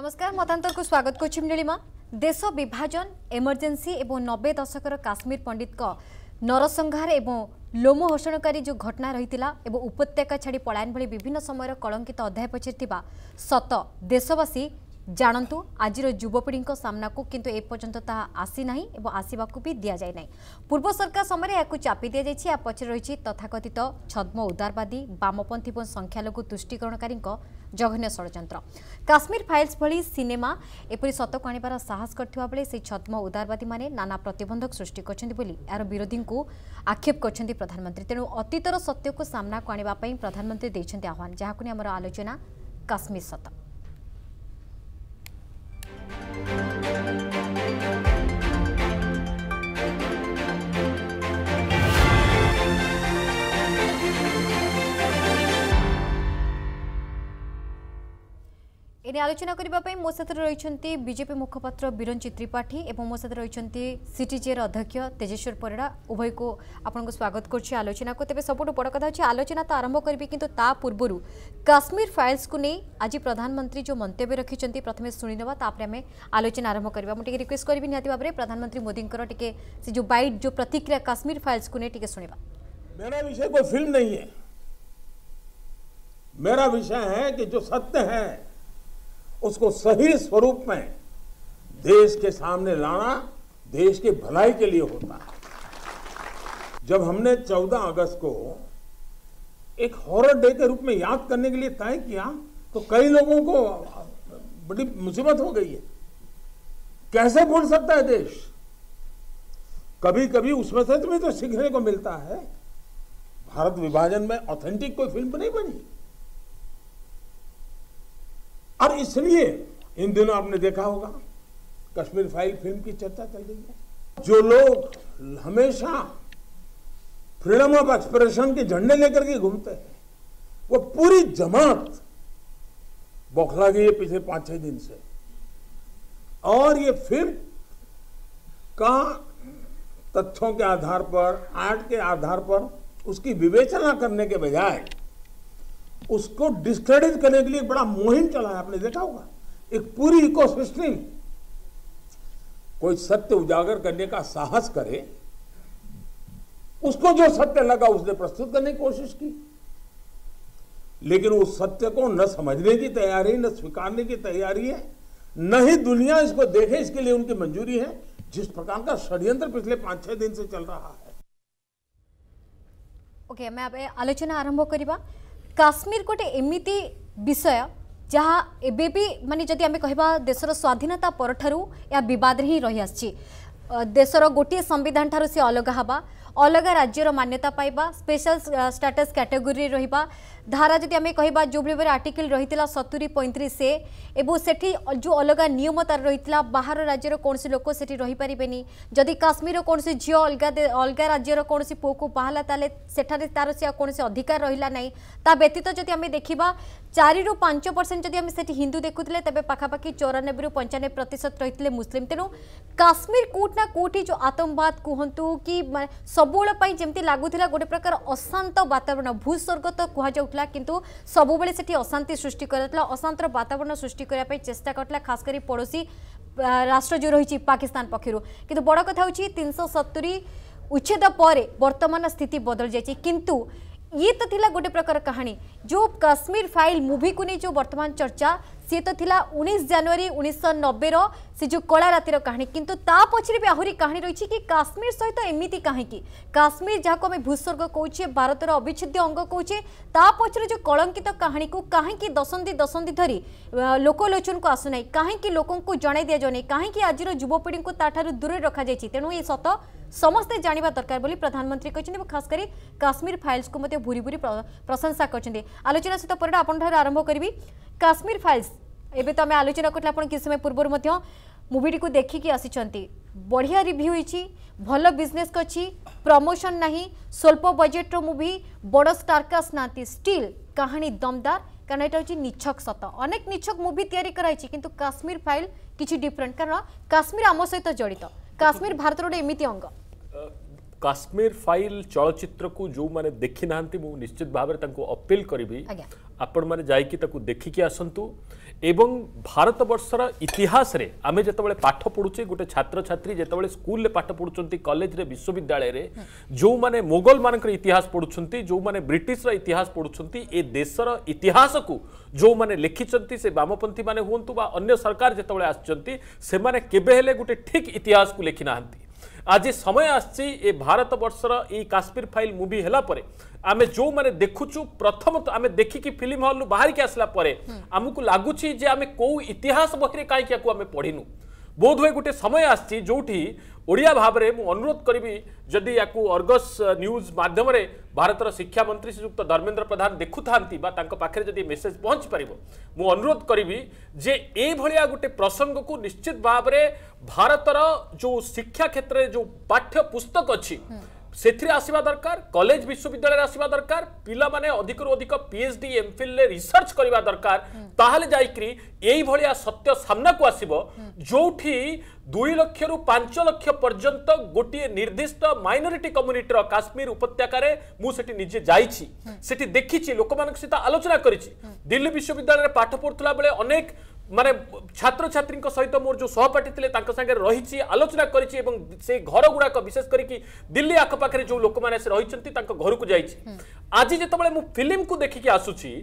নমস্কার মতান্তর স্বাগত করছি নীলিমা দেশ বিভাজন এমর্জেন্সি এবং নবে দশকর কাশ্মীর পণ্ডিত নরসংহার এবং লোমহর্ষণকারী যে ঘটনা রয়েছে এবং উপত্যকা ছাড়ি পলায়ন ভি বিভিন্ন সময়ের কলঙ্কিত অধ্যায় পচারি সত দেশবাসী জাণন্তু আজির যুবপিঢ়ি সামনাকু কিন্তু এপর্যন্ত তাহা আসি না এবং আসবাক দিয়া যাই না পূর্ব সরকার সময় এখন চাপি দিয়া যাই এর পছরে রয়েছে তথাকথিত ছদ্ম উদারবাদী বামপন্থী এবং সংখ্যালঘু তুষ্টিকরণকারী জঘন্য ষড়যন্ত্র কাশ্মীর ফাইলস ভি সিনেমা এপরি সতকু আনবার সাহস করা বেড়ে সেই ছদ্ম উদারবাদী মানে নানা প্রতবন্ধক সৃষ্টি করছেন বলে এর বিরোধী আক্ষেপ করছেন প্রধানমন্ত্রী তেণু অতীতর সত্যকু সামনাকু আনবা প্রধানমন্ত্রী দিয়েছেন আহ্বান যা আমার আলোচনা কাশ্মীর শতক इन आलोचना करने मो साथ रही बीजेपी मुखपात्र बीरंजी त्रिपाठी और मो साथ रही सीटेर अध्यक्ष तेजेश्वर परिड़ा उभय को आपको स्वागत आलोचना को तेज सब बड़ कथा आलोचना तो आरंभ करी कि पूर्व काश्मीर फाइल्स को नहीं आज प्रधानमंत्री जो मंत्य रखिंट प्रथम शुणीदापर आम आलोचना आरंभ करवा मुझे रिक्वेस्ट करी निहती भाव में प्रधानमंत्री मोदी टी से जो बैट जो प्रतिक्रिया काश्मीर फाइल्स को नहीं शुणा मेरा विषय कोई फिल्म नहीं है मेरा विषय है कि जो सत्य है उसको सही स्वरूप में देश के सामने लाना देश के भलाई के लिए होता है जब हमने 14 अगस्त को एक हॉरर डे के रूप में याद करने के लिए तय किया तो कई लोगों को बड़ी मुसीबत हो गई है कैसे भूल सकता है देश कभी कभी उसमें से तुम्हें तो सीखने को मिलता है भारत विभाजन में ऑथेंटिक कोई फिल्म तो नहीं बनी और इसलिए इन दिनों आपने देखा होगा कश्मीर फाइल फिल्म की चर्चा चल रही है जो लोग हमेशा फ्रीडम ऑफ एक्सप्रेशन के झंडे लेकर के घूमते हैं वो पूरी जमात बौखला गई है पिछले पांच छह दिन से और ये फिल्म का तथ्यों के आधार पर आर्ट के आधार पर उसकी विवेचना करने के बजाय उसको डिस्क्रेडिट करने के लिए बड़ा मुहिम चलाया आपने देखा होगा एक पूरी इकोसिस्टम कोई सत्य उजागर करने का साहस करे उसको जो सत्य लगा उसने प्रस्तुत करने की कोशिश की लेकिन उस सत्य को न समझने की तैयारी न स्वीकारने की तैयारी है न ही दुनिया इसको देखे इसके लिए उनकी मंजूरी है जिस प्रकार का षड्यंत्र पिछले पांच छह दिन से चल रहा है ओके okay, मैं आलोचना आरंभ करवा काश्मीर गोटे एमिति विषय ଯାହା ଏବେ ବି ମାନେ ଯଦି ଆମେ କହିବା ଦେଶର ସ୍ୱାଧୀନତା ପରଠାରୁ ଏହା ବିବାଦରେ ହିଁ ରହିଆସିଛି ଦେଶର ଗୋଟିଏ ସମ୍ବିଧାନ ଠାରୁ ସେ ଅଲଗା ହେବା ଅଲଗା ରାଜ୍ୟର ମାନ୍ୟତା ପାଇବା ସ୍ପେଶାଲ ଷ୍ଟାଟସ୍ କ୍ୟାଟେଗୋରିରେ ରହିବା ધારા જદી અમે કહેવા જોભળી આર્ટિકલ રહી સતુરી પૈંત્રીશ એવું સેઠી જો અલગા નિયમ તાર રહી બહાર રાજ્યર કૌણસી લોક સેઠી રહીપારે જદી કાશ્મીર કૌણસી ઝીઓ અલગા અલગા રાજ્યર કૌણસી પુઓકુ બાહલા તાલે સેઠારે તાર સી કૌણસી અધિકાર રહીલા નહીં તા વ્યતીત જદી અમે દેખા ચારિ પાંચ પરસેન્ટ જદી અમે સેઠી હિન્દુ દેખુલે તેବେ ପାଖାପାଖି ଚଉରାନବେରୁ ପଞ୍ଚାନବେ ପ୍ରତିଶତ ରହିଥିଲେ ମୁସଲିମ୍ ତେଣୁ କାଶ୍ମୀର କେଉଁଠି ନା କେଉଁଠି ଯେଉଁ ଆତଙ୍କବାଦ କୁହନ୍ତୁ କି ସବୁବେଳେ ପାଇଁ ଯେମିତି ଲାଗୁଥିଲା ଗୋଟେ ପ୍ରକାର ଅଶାନ୍ତ ବାତାବରଣ ଭୂସ୍ୱର୍ଗ ତ କୁହାଯାଉଥିଲା ହୋଇଥିଲା କିନ୍ତୁ ସବୁବେଳେ ସେଠି ଅଶାନ୍ତି ସୃଷ୍ଟି କରାଯାଉଥିଲା ଅଶାନ୍ତର ବାତାବରଣ ସୃଷ୍ଟି କରିବା ପାଇଁ ଚେଷ୍ଟା କରିଥିଲା ଖାସ୍ କରି ପଡ଼ୋଶୀ ରାଷ୍ଟ୍ର ଯେଉଁ ରହିଛି ପାକିସ୍ତାନ ପକ୍ଷରୁ କିନ୍ତୁ ବଡ଼ କଥା ହେଉଛି ତିନିଶହ ସତୁରି ଉଚ୍ଛେଦ ପରେ ବର୍ତ୍ତମାନ ସ୍ଥିତି ବଦଳି ଯାଇଛି କିନ୍ତୁ ଇଏ ତ ଥିଲା ଗୋଟେ ପ୍ରକାର କାହାଣୀ ଯେଉଁ କାଶ୍ମୀର ଫାଇଲ୍ ମୁଭିକୁ ନେଇ ଯେଉଁ ବର୍ତ୍ତମାନ ଚର୍ଚ୍ଚା সি তো লা উনিশ জানুয়ারি উনিশশো নবের সে যে কলা রাতির কাহিনী কিন্তু তা পছরে বি আহরি কাহিনী রয়েছে কি কাশ্মীর সহ এমিতি কাহিকি কাশ্মীর যা আমি ভূস্বর্গ কৌছে ভারতের অবিচ্ছেদ্য অঙ্গ কৌছে তা পছরে যে কলঙ্কিত কাহিনী কাহিকি দশন্ধি দশন্ধি ধরি লোকলোচনক আসু না কাহিকি লোকঙ্ জনাই দিয়া যাও না কাহিকি আজির যুবপিঢ়ি তাঠার দূরে রখা যাই তেণু এই সত ସମସ୍ତେ ଜାଣିବା ଦରକାର ବୋଲି ପ୍ରଧାନମନ୍ତ୍ରୀ କହିଛନ୍ତି ଏବଂ ଖାସ୍ କରି କାଶ୍ମୀର ଫାଇଲ୍ସକୁ ମଧ୍ୟ ଭୁରି ଭୁରି ପ୍ରଶଂସା କରିଛନ୍ତି ଆଲୋଚନା ସହିତ ପରେ ଆପଣଙ୍କଠାରୁ ଆରମ୍ଭ କରିବି কাশ্মীর ফাইলস এবে তো আমি আলোচনা করলে আপনার কিছু সময় পূর্বর মধ্যে মুভিটিকে দেখিকি আসিছন্তি বঢ়িয়া রিভিউ হয়েছি ভাল বিজনেস অছি প্রমোশন না স্বল্প বজেটর মুভি বড় স্টারকাস্ট না স্টিল কাহিনী দমদার কারণ এটা হচ্ছে নিছক সত অনেক নিছক মুভি তৈরি করা হয়েছে কিন্তু কাশ্মীর ফাইল কিছু ডিফরেন্ট কারণ কাশ্মীর আম সহ জড়িত কাশ্মীর ভারতর গোটে এমিতি অঙ্গ কাশ্মীর ফাইল চলচ্চিত্রকু যে দেখি না নিশ্চিত ভাবে তাঁকু অপিল করবি आपण मैंने जाकि देखिकी आसतु एवं भारत बर्षर इतिहास रे आमे जो पाठ पढ़ुचे गोटे छात्र छात्री जो स्कूल पाठ पढ़ुंट कलेज विश्वविद्यालय में जो मैंने मोगल मान इतिहास पढ़ुंट जो मैंने ब्रिटिश इतिहास पढ़ुं ये देशर इतिहास को जो मैंने लिखिंट से वामपंथी मैंने हूँ अन्य जो आने के गोटे ठीक इतिहास को लिखि আজি সময় আসছে এ ভারতবর্ষর এই কাশ্মীর ফাইল মুভি হেলা পরে আমি যে দেখুছু প্রথম আমি দেখিকি ফিল্ম হল বাহারিকি আসলা পরে আমি লাগুছি যে আমি কেউ ইতিহাস বহিরে কাইকি আমি পড়িনু ବୋଧହୁଏ ଗୋଟେ ସମୟ ଆସିଛି ଯେଉଁଠି ଓଡ଼ିଆ ଭାବରେ ମୁଁ ଅନୁରୋଧ କରିବି ଯଦି ୟାକୁ ଅର୍ଗସ୍ ନ୍ୟୁଜ୍ ମାଧ୍ୟମରେ ଭାରତର ଶିକ୍ଷାମନ୍ତ୍ରୀ ଶ୍ରୀଯୁକ୍ତ ଧର୍ମେନ୍ଦ୍ର ପ୍ରଧାନ ଦେଖୁଥାନ୍ତି ବା ତାଙ୍କ ପାଖରେ ଯଦି ମେସେଜ୍ ପହଞ୍ଚି ପାରିବ ମୁଁ ଅନୁରୋଧ କରିବି ଯେ ଏଇଭଳିଆ ଗୋଟେ ପ୍ରସଙ୍ଗକୁ ନିଶ୍ଚିତ ଭାବରେ ଭାରତର ଯେଉଁ ଶିକ୍ଷା କ୍ଷେତ୍ରରେ ଯେଉଁ ପାଠ୍ୟପୁସ୍ତକ ଅଛି ସେଥିରେ ଆସିବା ଦରକାର କଲେଜ ବିଶ୍ୱବିଦ୍ୟାଳୟରେ ଆସିବା ଦରକାର ପିଲାମାନେ ଅଧିକରୁ ଅଧିକ ପିଏଚ୍ଡି ଏମ୍ଫିଲ୍ରେ ରିସର୍ଚ୍ଚ କରିବା ଦରକାର ତାହେଲେ ଯାଇକରି ଏଇଭଳିଆ ସତ୍ୟ ସାମ୍ନାକୁ ଆସିବ ଯୋଉଠି ଦୁଇ ଲକ୍ଷରୁ ପାଞ୍ଚ ଲକ୍ଷ ପର୍ଯ୍ୟନ୍ତ ଗୋଟିଏ ନିର୍ଦ୍ଦିଷ୍ଟ ମାଇନୋରିଟି କମ୍ୟୁନିଟିର କାଶ୍ମୀର ଉପତ୍ୟକାରେ ମୁଁ ସେଠି ନିଜେ ଯାଇଛି ସେଠି ଦେଖିଛି ଲୋକମାନଙ୍କ ସହିତ ଆଲୋଚନା କରିଛି ଦିଲ୍ଲୀ ବିଶ୍ୱବିଦ୍ୟାଳୟରେ ପାଠ ପଢ଼ୁଥିଲା ବେଳେ ଅନେକ माने छात्र छात्री सहित मोर जो सहपाठी थे सागर रही आलोचना कर घर गुड़ाक विशेष कर दिल्ली आखपाखे जो लोक मैंने रही घर को जाइए आज जो फिल्म को देखिक आसुची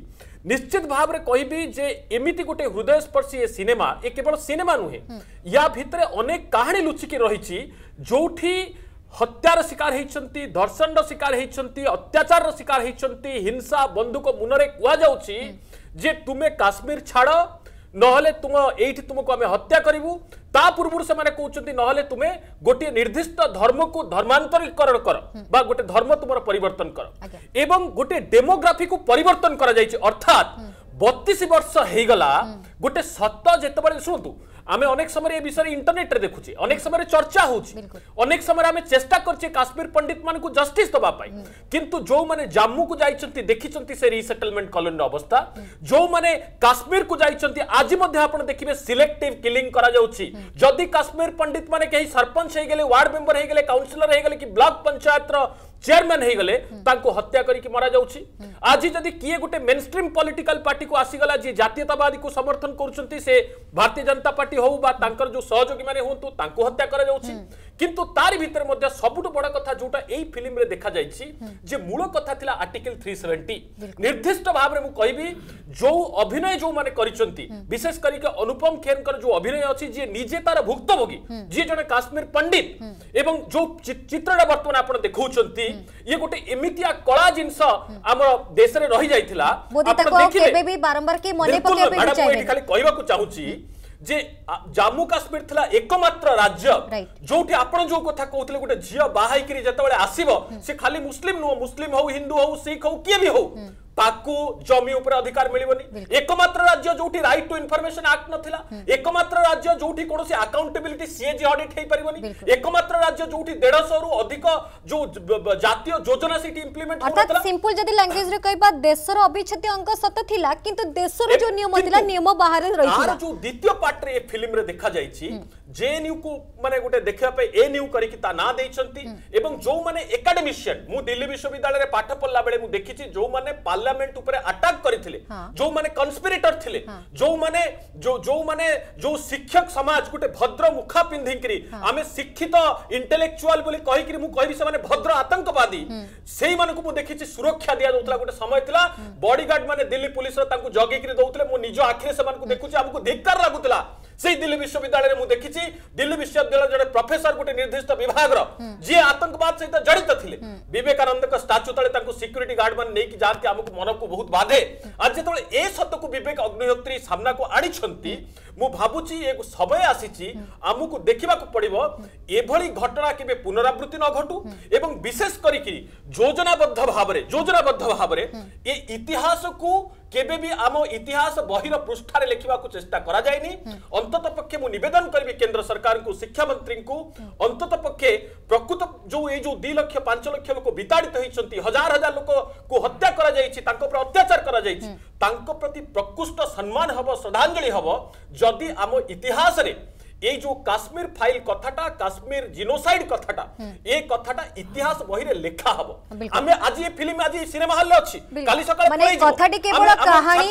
निश्चित भाव में कहबी जे एमती गोटे हृदय स्पर्शी सिनेमा ये केवल सिनेमा नुहे या भितर अनेक कहानी लुचिक रही जो हत्यार शिकार होती धर्षण शिकार होती अत्याचार शिकार होती हिंसा बंधुक मुनरे कहु जे तुम्हें काश्मीर छाड़ নহলে তুম এইটি তুমকু আমি হত্যা করিবু তা পূর্বরু সেমানে কৌচন্তি নহলে তুমি গোটিয়ে নির্দিষ্ট ধর্মকু ধর্মান্তরীকরণ কর বা গোটে ধর্ম তোমার পরিবর্তন কর এবং গোটে ডেমোগ্রাফিকু পরিবর্তন করা যাইছে অর্থাৎ বতিশ বর্ষ হয়ে গলা গোটে সত যেতবে শুণতু আমি অনেক সময় এ বিষয়ে ইন্টরনেটে দেখুছে অনেক সময় চর্চা হচ্ছে অনেক সময় আমি চেষ্টা করছি কাশ্মীর পণ্ডিত মানুষ জস্টিস দেওয়া কিন্তু যে জম্মু কু যাই দেখিছেন সে রিসেটলমেন্ট কলোনি অবস্থা যে কাশ্মীর কু যাই আজ আপনার দেখবে সিলেক্টিভ কিলিং করা যাচ্ছে যদি কাশ্মীর পণ্ডিত মানে কে সরপঞ্চ হয়ে গেলে ওয়ার্ড মেম্বর হয়ে গেলে কাউন্সিলর হয়ে গেলে কি ব্লক পঞ্চায়েতর চেয়ারম্যান হয়ে গেলে তাঁকু হত্যা করিকি মরা যাচ্ছে আজ যদি কি গোটে মেন স্ট্রিম পলিটিকাল পার্টি কু আসিগলা যে জাতীয়তাবাদী কু সমর্থন করছেন সে ভারতীয় জনতা পার্টি হোক বা তাঁকর যে সহযোগী মানে হুঁতু তাঁকু হত্যা করা যাচ্ছে কিন্তু তার ভিতরে মধ্যে সবুঠু বড় কথা যেটা এই ফিল্মরে দেখা যাইছি যে মূল কথা লা আর্টিকেল থ্রি সেভেন্টি নির্দিষ্ট ভাবে মু কহিবি যে অভিনয় যে মানে করছেন বিশেষ করি অনুপম খেরঙ্কর যে অভিনয় অছি যে নিজে তার ভুক্তভোগী যে জন কাশ্মীর পণ্ডিত এবং যে চিত্রটা বর্তমানে আপনার দেখছেন ଇଏ ଗୋଟେ ଏମିତିଆ କଳା ଜିନିଷ ଆମର ଦେଶରେ ରହିଯାଇଥିଲା ଖାଲି କହିବାକୁ ଚାହୁଁଛି ଯେ ଜାମ୍ମୁ କାଶ୍ମୀର ଥିଲା ଏକମାତ୍ର ରାଜ୍ୟ ଯୋଉଠି ଆପଣ ଯୋଉ କଥା କହୁଥିଲେ ଗୋଟେ ଝିଅ ବାହା ହେଇକିରି ଯେତେବେଳେ ଆସିବ ସେ ଖାଲି ମୁସଲିମ ନୁହଁ ମୁସଲିମ ହଉ ହିନ୍ଦୁ ହଉ ଶିଖ ହଉ କିଏ ବି ହଉ ତାକୁ ଜମି ଉପରେ ଅଧିକାର ମିଳିବନି ଏକମାତ୍ର ରାଜ୍ୟ ଯୋଉଠି ରାଇଟ୍ ଟୁ ଇନଫର୍ମେସନ ଆକ୍ଟ ନଥିଲା ଏକମାତ୍ର ରାଜ୍ୟ ଯୋଉଠି କୌଣସି ଆକାଉଣ୍ଟେବିଲିଟି ସିଏଜି ଅଡିଟ୍ ହେଇପାରିବନି ଏକମାତ୍ର ରାଜ୍ୟ ଯୋଉଠି ଦେଢ଼ଶହରୁ ଅଧିକ ଯୋଉ ଜାତୀୟ ଯୋଜନା ସେଠି ଇମ୍ପ୍ଲିମେଣ୍ଟ ହଉନଥିଲା ସିମ୍ପଲ ଯଦି ଲାଙ୍ଗୁଏଜରେ କହିବା ଦେଶର ଅବିଚ୍ଛେଦ୍ୟ ଅଙ୍କ ସତ ଥିଲା କିନ୍ତୁ ଦେଶର ଯୋଉ ନିୟମ ଥିଲା ନିୟମ ବାହାରେ ରହିଥିଲା ଯୋଉ ଦ୍ୱିତୀୟ ପାର୍ଟରେ ଏ ଫିଲ୍ମରେ ଦେଖାଯାଇଛି जेएनयू को माने गोटे देखा एएनयू करके ता ना देइछंती हम्म। एवं जो माने एकाडेमिशियन मु दिल्ली विश्वविद्यालय रे पाठ पल्ला बेले मु देखिछि हाँ। हाँ। जो माने पार्लियामेंट ऊपर अटैक करथिले जो माने कंस्पिरेटर थिले जो माने जो जो माने जो शिक्षक समाज गोटे भद्र मुखा पिंधि करी हाँ। आमे शिक्षित इंटेलेक्चुअल बोली कहि करी मु कहि से माने भद्र आतंकवादी सेई मानकु मु देखिछि सुरक्षा दिया दउतला गोटे समय थिला बॉडीगार्ड माने दिल्ली पुलिस रे तांकु जगी करी दउतले मु निज आखिरे से मानकु देखुछि हमकु धिक्कार लाଗୁतला सेई दिल्ली विश्वविद्यालय रे मु देखिछि মিছি দিল্লী বিশ্ববিদ্যালয় জনে প্রফেসর গোটে নির্দিষ্ট বিভাগর যে আতঙ্কবাদ সহিত জড়িত লে বিবেকানন্দ স্টাচু তলে তাঁর সিকুরিটি গার্ড মানে নেই যাতে আমি মনকু বহুত বাধে আর যেত এ সতকু বিবেক অগ্নিহোত্রী সামনাকু আনিছন্তি মু ভাবুছি এ সময় আসিছি আমাকে দেখিবাকু পড়িব এভলি ঘটনা কেবে পুনরাবৃত্তি ন ঘটু এবং বিশেষ করিকি যোজনাবদ্ধ ভাবরে যোজনাবদ্ধ ভাবরে এ ইতিহাসকু কেবে বি আম ইতিহাস বহির পৃষ্ঠার লেখা চেষ্টা করা যায়নি অন্তত পক্ষে নিবেদন করবি কেন্দ্র সরকার শিক্ষামন্ত্রী অন্তত পক্ষে প্রকৃত যে এই যে দুই লক্ষ পাঁচ লক্ষ লোক বিতাড়িত হয়েছেন হাজার হাজার লোক হত্যা করা যাই তাঁপরে অত্যাচার করা যাই তাঁপ্রতি প্রকৃষ্ট সম্মান হব শ্রদ্ধাঞ্জলি হব যদি আম ইতিহাসের এই যে কাশ্মীর ফাইল কথাটা কাশ্মীর জিনোসাইড কথাটা এই কথাটা ইতিহাস বহিরে লেখা হব আমি আজি এই ফিল্ম আজি সিনেমা হলে অছি কালি সকালে মানে কথাটি কেবল কাহিনী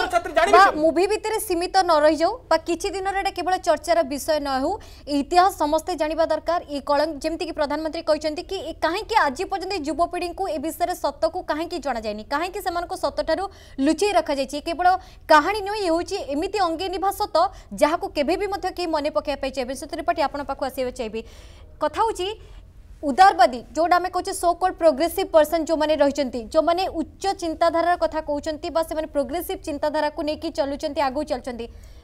বা মুভি ভিতরে সীমিত ন রই যাও বা কিছু দিনরে এটা কেবল চর্চার বিষয় ন হউ ইতিহাস সমস্তে জানিবা দরকার এই কলঙ্ক যেমতি কি প্রধানমন্ত্রী কইছন্তি কি কাহিকি আজি পর্যন্ত যুবপিঢ়ি কু এ বিষয়ে সত্যকু কাহিকি জনা যায়নি কাহিকি সেমানকু সত্যঠারু লুচাই রাখা যাইছি কেবল কাহিনী নয় ইউচি এমিতি অঙ্গে নিভা সত যাহাকু কেবে বি মধ্যে কে মনে পকাই পাই চাইবেন সেতুপতি আপনার পাখ আসবে চাইবে কথা হচ্ছে উদারবাদী যেটা আমি কৌছে সো কল প্রোগ্রেসিভ পর্সন যে রয়েছেন যে উচ্চ চিন্তাধারার কথা কৌন বা সে প্রোগ্রেসিভ চিন্তাধারা নিয়ে চলুচার আগুক চলুচার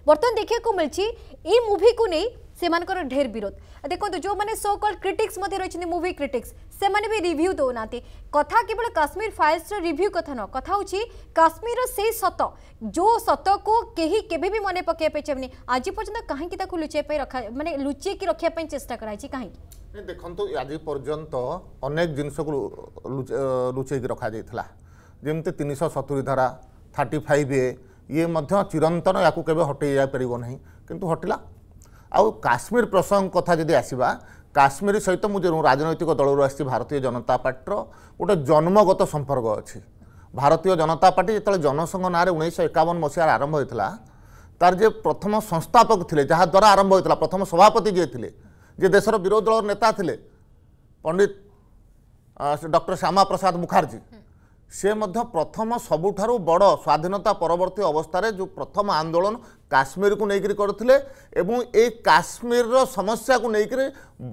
বর্তমান দেখা মিলছে এই মুভি কু নিয়ে से ढेर विरोध देखो जो मैंने सो कल क्रिटिक्स रही मुवि क्रिटिक्स से भी रिव्यू दौना कथा केवल काश्मीर फाइल्स रिव्यू कथ न कथा काश्मीर से सत जो सत को कहीं के मन पक चाहे आज पर्यटन कहीं लुचाई रखा मानते लुचे कि रखापी चेस्ट कर देखो आज पर्यत अनेक जिन को लुचे रखा जाता जमी तीन शौ सतुरी धारा फाइव ए ये चिरंतन या हटे जापर ना कि हटिला ଆଉ କାଶ୍ମୀର ପ୍ରସଙ୍ଗ କଥା ଯଦି ଆସିବା କାଶ୍ମୀର ସହିତ ମୁଁ ଯେଉଁ ରାଜନୈତିକ ଦଳରୁ ଆସିଛି ଭାରତୀୟ ଜନତା ପାର୍ଟିର ଗୋଟେ ଜନ୍ମଗତ ସମ୍ପର୍କ ଅଛି ଭାରତୀୟ ଜନତା ପାର୍ଟି ଯେତେବେଳେ ଜନସଂଘ ନାଁରେ ଉଣେଇଶହ ଏକାବନ ମସିହାରେ ଆରମ୍ଭ ହୋଇଥିଲା ତା'ର ଯିଏ ପ୍ରଥମ ସଂସ୍ଥାପକ ଥିଲେ ଯାହାଦ୍ୱାରା ଆରମ୍ଭ ହୋଇଥିଲା ପ୍ରଥମ ସଭାପତି ଯିଏ ଥିଲେ ଯିଏ ଦେଶର ବିରୋଧୀ ଦଳର ନେତା ଥିଲେ ପଣ୍ଡିତ ଡକ୍ଟର ଶ୍ୟାମା ପ୍ରସାଦ ମୁଖାର୍ଜୀ ସେ ମଧ୍ୟ ପ୍ରଥମ ସବୁଠାରୁ ବଡ଼ ସ୍ୱାଧୀନତା ପରବର୍ତ୍ତୀ ଅବସ୍ଥାରେ ଯେଉଁ ପ୍ରଥମ ଆନ୍ଦୋଳନ କାଶ୍ମୀରକୁ ନେଇକରି କରିଥିଲେ ଏବଂ ଏଇ କାଶ୍ମୀରର ସମସ୍ୟାକୁ ନେଇକରି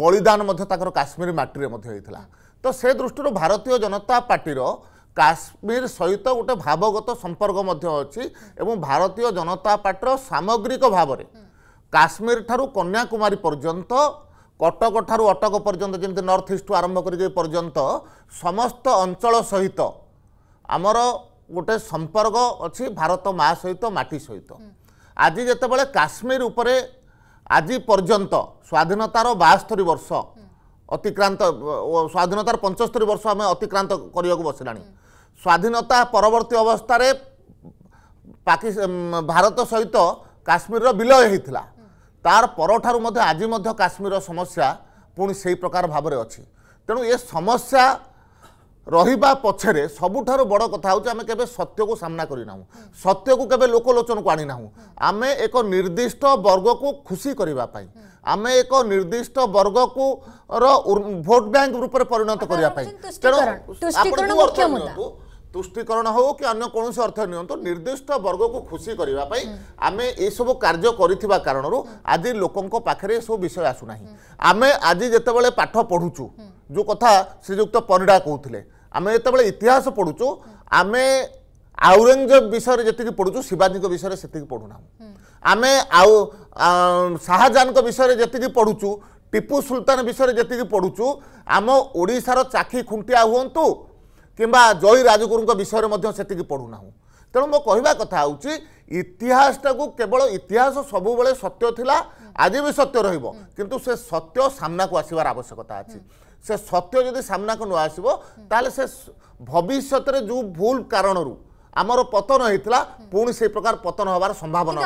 ବଳିଦାନ ମଧ୍ୟ ତାଙ୍କର କାଶ୍ମୀର ମାଟିରେ ମଧ୍ୟ ହୋଇଥିଲା ତ ସେ ଦୃଷ୍ଟିରୁ ଭାରତୀୟ ଜନତା ପାର୍ଟିର କାଶ୍ମୀର ସହିତ ଗୋଟେ ଭାବଗତ ସମ୍ପର୍କ ମଧ୍ୟ ଅଛି ଏବଂ ଭାରତୀୟ ଜନତା ପାର୍ଟିର ସାମଗ୍ରିକ ଭାବରେ କାଶ୍ମୀର ଠାରୁ କନ୍ୟାକୁମାରୀ ପର୍ଯ୍ୟନ୍ତ କଟକ ଠାରୁ ଅଟକ ପର୍ଯ୍ୟନ୍ତ ଯେମିତି ନର୍ଥ ଇଷ୍ଟରୁ ଆରମ୍ଭ କରିକି ପର୍ଯ୍ୟନ୍ତ ସମସ୍ତ ଅଞ୍ଚଳ ସହିତ ଆମର ଗୋଟେ ସମ୍ପର୍କ ଅଛି ଭାରତ ମା ସହିତ ମାଟି ସହିତ ଆଜି ଯେତେବେଳେ କାଶ୍ମୀର ଉପରେ ଆଜି ପର୍ଯ୍ୟନ୍ତ ସ୍ୱାଧୀନତାର ବାସ୍ତରୀ ବର୍ଷ ଅତିକ୍ରାନ୍ତ ସ୍ୱାଧୀନତାର ପଞ୍ଚସ୍ତରୀ ବର୍ଷ ଆମେ ଅତିକ୍ରାନ୍ତ କରିବାକୁ ବସିଲାଣି ସ୍ୱାଧୀନତା ପରବର୍ତ୍ତୀ ଅବସ୍ଥାରେ ଭାରତ ସହିତ କାଶ୍ମୀରର ବିଲୟ ହୋଇଥିଲା ତାର ପରଠାରୁ ମଧ୍ୟ ଆଜି ମଧ୍ୟ କାଶ୍ମୀରର ସମସ୍ୟା ପୁଣି ସେହି ପ୍ରକାର ଭାବରେ ଅଛି ତେଣୁ ଏ ସମସ୍ୟା ରହିବା ପଛରେ ସବୁଠାରୁ ବଡ଼ କଥା ହେଉଛି ଆମେ କେବେ ସତ୍ୟକୁ ସାମ୍ନା କରିନାହୁଁ ସତ୍ୟକୁ କେବେ ଲୋକଲୋଚନକୁ ଆଣିନାହୁଁ ଆମେ ଏକ ନିର୍ଦ୍ଦିଷ୍ଟ ବର୍ଗକୁ ଖୁସି କରିବା ପାଇଁ ଆମେ ଏକ ନିର୍ଦ୍ଦିଷ୍ଟ ବର୍ଗକୁ ର ଭୋଟ ବ୍ୟାଙ୍କ ରୂପରେ ପରିଣତ କରିବା ପାଇଁ ତେଣୁ ତୁଷ୍ଟିକରଣ ହେଉ କି ଅନ୍ୟ କୌଣସି ଅର୍ଥ ନିଅନ୍ତୁ ନିର୍ଦ୍ଦିଷ୍ଟ ବର୍ଗକୁ ଖୁସି କରିବା ପାଇଁ ଆମେ ଏସବୁ କାର୍ଯ୍ୟ କରିଥିବା କାରଣରୁ ଆଜି ଲୋକଙ୍କ ପାଖରେ ଏସବୁ ବିଷୟ ଆସୁନାହିଁ ଆମେ ଆଜି ଯେତେବେଳେ ପାଠ ପଢ଼ୁଛୁ ଯେଉଁ କଥା ଶ୍ରୀଯୁକ୍ତ ପରିଡ଼ା କହୁଥିଲେ ଆମେ ଯେତେବେଳେ ଇତିହାସ ପଢ଼ୁଛୁ ଆମେ ଆଉରଙ୍ଗଜେବ ବିଷୟରେ ଯେତିକି ପଢ଼ୁଛୁ ଶିବାଜୀଙ୍କ ବିଷୟରେ ସେତିକି ପଢ଼ୁନାହୁଁ ଆମେ ଆଉ ଶାହାଜାହାନଙ୍କ ବିଷୟରେ ଯେତିକି ପଢ଼ୁଛୁ ଟିପୁ ସୁଲତାନ ବିଷୟରେ ଯେତିକି ପଢ଼ୁଛୁ ଆମ ଓଡ଼ିଶାର ଚାକି ଖୁଣ୍ଟିଆ ହୁଅନ୍ତୁ କିମ୍ବା ଜୟୀ ରାଜଗୁରୁଙ୍କ ବିଷୟରେ ମଧ୍ୟ ସେତିକି ପଢ଼ୁନାହୁଁ ତେଣୁ ମୋ କହିବା କଥା ହେଉଛି ଇତିହାସଟାକୁ କେବଳ ଇତିହାସ ସବୁବେଳେ ସତ୍ୟ ଥିଲା ଆଜି ବି ସତ୍ୟ ରହିବ କିନ୍ତୁ ସେ ସତ୍ୟ ସାମ୍ନାକୁ ଆସିବାର ଆବଶ୍ୟକତା ଅଛି ᱥᱮ সত্য যদি সামনা কো ন আসিবো তালে সে ভবিষ্যৎরে জউ ভুল কারণর ଆମର ପତନ ହେଇଥିଲା ପୁଣି ସେଇ ପ୍ରକାର ପତନ ହବାର ସମ୍ଭାବନା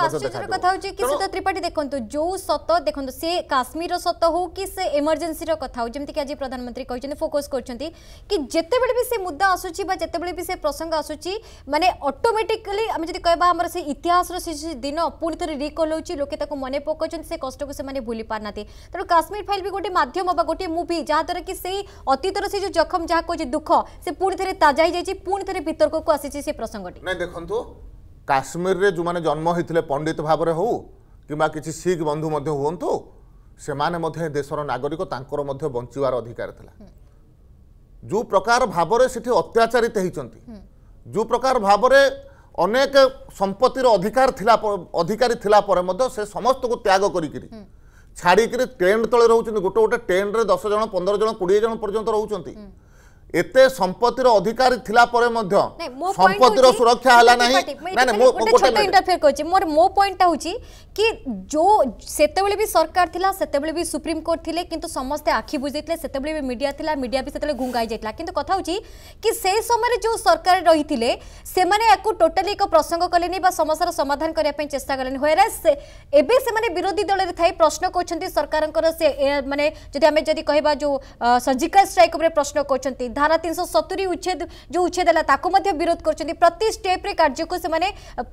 କଥା ହଉଛି କି ସୁତ ତ୍ରିପାଠୀ ଦେଖନ୍ତୁ ଯୋଉ ସତ ଦେଖନ୍ତୁ ସେ କାଶ୍ମୀରର ସତ ହଉ କି ସେ ଏମର୍ଜେନ୍ସିର କଥା ହଉ ଯେମିତିକି ଆଜି ପ୍ରଧାନମନ୍ତ୍ରୀ କହିଛନ୍ତି ଫୋକସ୍ କରୁଛନ୍ତି କି ଯେତେବେଳେ ବି ସେ ମୁଦ୍ଦା ଆସୁଛି ବା ଯେତେବେଳେ ବି ସେ ପ୍ରସଙ୍ଗ ଆସୁଛି ମାନେ ଅଟୋମେଟିକାଲି ଆମେ ଯଦି କହିବା ଆମର ସେ ଇତିହାସର ସେ ଦିନ ପୁଣି ଥରେ ରିକଲ୍ ହେଉଛି ଲୋକେ ତାକୁ ମନେ ପକାଉଛନ୍ତି ସେ କଷ୍ଟକୁ ସେମାନେ ଭୁଲି ପାରୁନାହାନ୍ତି ତେଣୁ କାଶ୍ମୀର ଫାଇଲ୍ ବି ଗୋଟେ ମାଧ୍ୟମ ବା ଗୋଟିଏ ମୁଭି ଯାହାଦ୍ୱାରା କି ସେଇ ଅତୀତର ସେ ଯୋଉ ଜଖମ ଯାହା କହୁଛି ଦୁଃଖ ସେ ପୁଣି ଥରେ ତାଜା ହେଇଯାଇଛି ପୁଣି ଥରେ ବିତର୍କକୁ ଆସିଛି ସେ ପ୍ରସଙ୍ଗ ପ୍ରସଙ୍ଗଟି ନାଇଁ ଦେଖନ୍ତୁ କାଶ୍ମୀରରେ ଯେଉଁମାନେ ଜନ୍ମ ହୋଇଥିଲେ ପଣ୍ଡିତ ଭାବରେ ହଉ କିମ୍ବା କିଛି ଶିଖ ବନ୍ଧୁ ମଧ୍ୟ ହୁଅନ୍ତୁ ସେମାନେ ମଧ୍ୟ ଦେଶର ନାଗରିକ ତାଙ୍କର ମଧ୍ୟ ବଞ୍ଚିବାର ଅଧିକାର ଥିଲା ଯେଉଁ ପ୍ରକାର ଭାବରେ ସେଠି ଅତ୍ୟାଚାରିତ ହେଇଛନ୍ତି ଯେଉଁ ପ୍ରକାର ଭାବରେ ଅନେକ ସମ୍ପତ୍ତିର ଅଧିକାର ଥିଲା ଅଧିକାରୀ ଥିଲା ପରେ ମଧ୍ୟ ସେ ସମସ୍ତଙ୍କୁ ତ୍ୟାଗ କରିକିରି ଛାଡ଼ିକିରି ଟେଣ୍ଟ ତଳେ ରହୁଛନ୍ତି ଗୋଟେ ଗୋଟେ ଟେଣ୍ଟରେ ଦଶ ଜଣ ପନ୍ଦର ଜଣ କୋଡ଼ିଏ ଜଣ ପର୍ଯ୍ୟନ୍ତ ରହୁଛନ୍ତି एते संपत्तिर अधिकारी थिला मध्य संपत्तिर सुरक्षा हला नै नै मो गोटे छोटे इंटरफेयर करछि मोर मो पॉइंट आउछि कि जो सेतेबेले भी सरकार थिला सेतेबेले भी सुप्रीम कोर्ट थिले किंतु समस्त आखी बुझैतले सेतेबेले भी मीडिया थिला मीडिया भी सेतेले घुंगाई जैतला किंतु कथा आउछि कि से समय रे जो सरकार रहीथिले से माने एको टोटली एको प्रसंग कलेनी बा समस्या समाधान करया पय चेष्टा कलेनी होय रे एबे से माने विरोधी दल रे थाय प्रश्न कोछंती सरकारंकर से माने जदि हमें जदि कहबा जो सर्जिकल स्ट्राइक उपरे प्रश्न कोछंती ধারা তিনশো সতুরি উচ্ছেদ যে উচ্ছেদ হল তাকে বিরোধ করছেন প্রতি স্টেপ্রে কার্যকু সে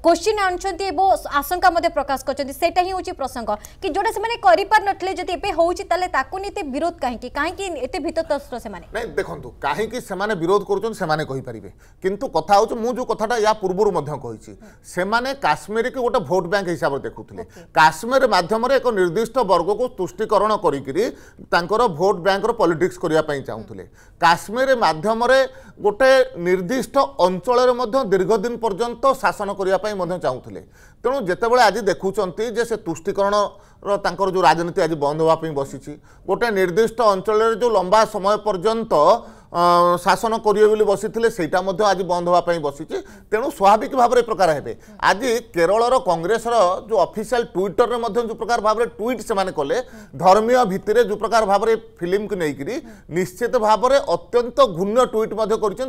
কোশ্চিন আনুচ্ছেন এবং আশঙ্কা প্রকাশ করছেন সেটা হি হচ্ছে প্রসঙ্গ কি যেটা সে করিপার নথিলে যদি এবে হচ্ছে তাহলে তাকে নিয়ে বিরোধ কাহিকি কাহিকি এতে ভিততস্ত্র সে দেখুন কাহিকি সে বিরোধ করছেন সে কহিপারে কিন্তু কথা হচ্ছে মু যে কথাটা ইয়া পূর্বর কী সে কাশ্মীরকে গোটে ভোট ব্যাঙ্ক হিসাবে দেখুলে কাশ্মীর মাধ্যমে এক নির্দিষ্ট বর্গক তুষ্টিকরণ করি তাঁর ভোট ব্যাঙ্কর পলিটিক্স করা চাহুলে কাশ্মীর ମାଧ୍ୟମରେ ଗୋଟେ ନିର୍ଦ୍ଦିଷ୍ଟ ଅଞ୍ଚଳରେ ମଧ୍ୟ ଦୀର୍ଘ ଦିନ ପର୍ଯ୍ୟନ୍ତ ଶାସନ କରିବା ପାଇଁ ମଧ୍ୟ ଚାହୁଁଥିଲେ ତେଣୁ ଯେତେବେଳେ ଆଜି ଦେଖୁଛନ୍ତି ଯେ ସେ ତୁଷ୍ଟିକରଣର ତାଙ୍କର ଯେଉଁ ରାଜନୀତି ଆଜି ବନ୍ଦ ହେବା ପାଇଁ ବସିଛି ଗୋଟେ ନିର୍ଦ୍ଦିଷ୍ଟ ଅଞ୍ଚଳରେ ଯେଉଁ ଲମ୍ବା ସମୟ ପର୍ଯ୍ୟନ୍ତ শাসন করবে বলে বসিলে সেইটা মধ্যে আজ বন্ধ হওয়া বসিছে তেমন স্বাভাবিক ভাবে প্রকার হবে আজ কেরলর কংগ্রেসর যে অফিসিয়াল ট্বিটরের মধ্যে যে প্রকার ভাবে ট্বিট সে কলে ধর্মীয় ভিত্তিরে যে প্রকার ভাবে ফিল্মকে নেইকি নিশ্চিত ভাবে অত্যন্ত ঘূর্ণ ট্বিট মধ্যে করছেন